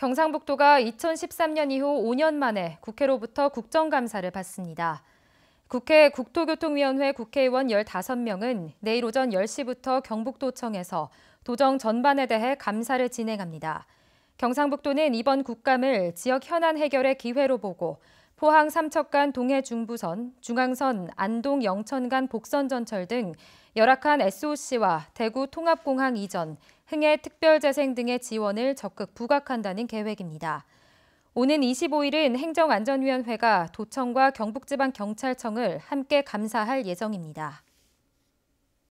경상북도가 2013년 이후 5년 만에 국회로부터 국정감사를 받습니다. 국회 국토교통위원회 국회의원 15명은 내일 오전 10시부터 경북도청에서 도정 전반에 대해 감사를 진행합니다. 경상북도는 이번 국감을 지역 현안 해결의 기회로 보고 포항 삼척간 동해 중부선, 중앙선 안동 영천간 복선 전철 등 열악한 SOC와 대구 통합공항 이전, 흥해 특별재생 등의 지원을 적극 부각한다는 계획입니다. 오는 25일은 행정안전위원회가 도청과 경북지방경찰청을 함께 감사할 예정입니다.